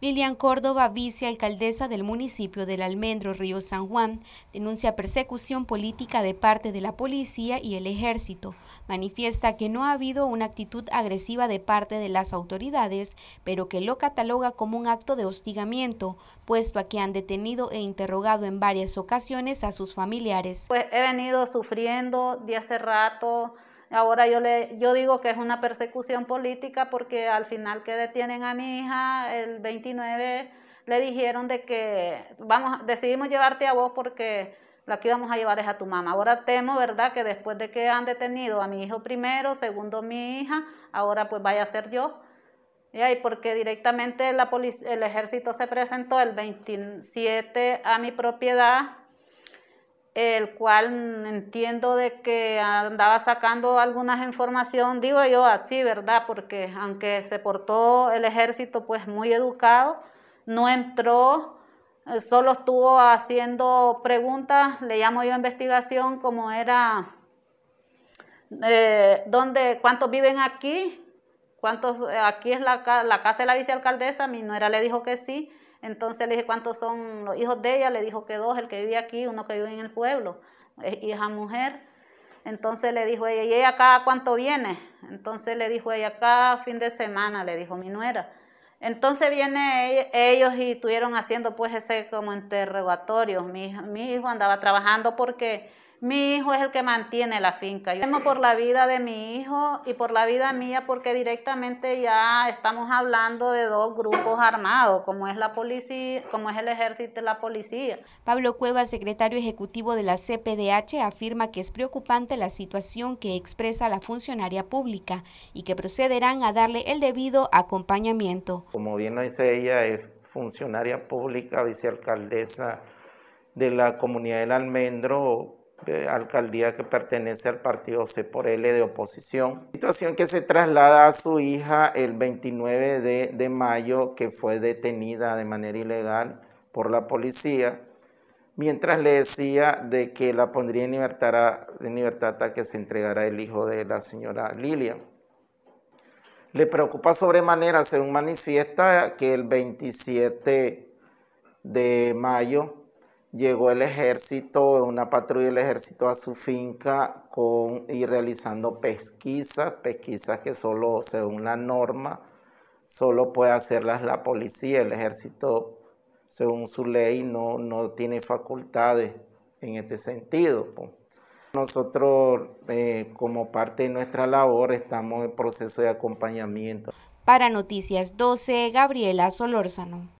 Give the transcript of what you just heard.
Lilian Córdoba vicealcaldesa del municipio del Almendro, Río San Juan, denuncia persecución política de parte de la policía y el ejército. Manifiesta que no ha habido una actitud agresiva de parte de las autoridades, pero que lo cataloga como un acto de hostigamiento, puesto a que han detenido e interrogado en varias ocasiones a sus familiares. Pues he venido sufriendo de hace rato Ahora yo, le, yo digo que es una persecución política porque al final que detienen a mi hija, el 29, le dijeron de que vamos, decidimos llevarte a vos porque lo que íbamos a llevar es a tu mamá. Ahora temo, ¿verdad?, que después de que han detenido a mi hijo primero, segundo mi hija, ahora pues vaya a ser yo. Y ahí porque directamente la el ejército se presentó el 27 a mi propiedad el cual entiendo de que andaba sacando algunas información, digo yo así, ¿verdad? Porque aunque se portó el ejército pues muy educado, no entró, eh, solo estuvo haciendo preguntas, le llamo yo investigación, como era, eh, ¿dónde, ¿cuántos viven aquí? ¿Cuántos, eh, aquí es la, la casa de la vicealcaldesa? Mi nuera le dijo que sí. Entonces le dije cuántos son los hijos de ella, le dijo que dos, el que vive aquí, uno que vive en el pueblo, es hija mujer. Entonces le dijo ella, ¿y ella acá cuánto viene? Entonces le dijo ella, acá fin de semana, le dijo mi nuera. Entonces viene e-, ellos y estuvieron haciendo pues ese como interrogatorio. Mi, mi hijo andaba trabajando porque mi hijo es el que mantiene la finca. Yo temo por la vida de mi hijo y por la vida mía porque directamente ya estamos hablando de dos grupos armados, como es la policía, como es el ejército y la policía. Pablo Cueva, secretario ejecutivo de la CPDH, afirma que es preocupante la situación que expresa la funcionaria pública y que procederán a darle el debido acompañamiento. Como bien lo dice ella, es funcionaria pública, vicealcaldesa de la comunidad del Almendro, alcaldía que pertenece al partido C por L de oposición. Situación que se traslada a su hija el 29 de, mayo, que fue detenida de manera ilegal por la policía, mientras le decía de que la pondría en libertad, hasta que se entregara el hijo de la señora Lilia. Le preocupa sobremanera, según manifiesta, que el 27 de mayo llegó el ejército, una patrulla del ejército a su finca con, y realizando pesquisas, pesquisas que solo, según la norma, solo puede hacerlas la policía. El ejército, según su ley, no, tiene facultades en este sentido. Nosotros, eh, como parte de nuestra labor, estamos en proceso de acompañamiento. Para Noticias 12, Gabriela Solórzano.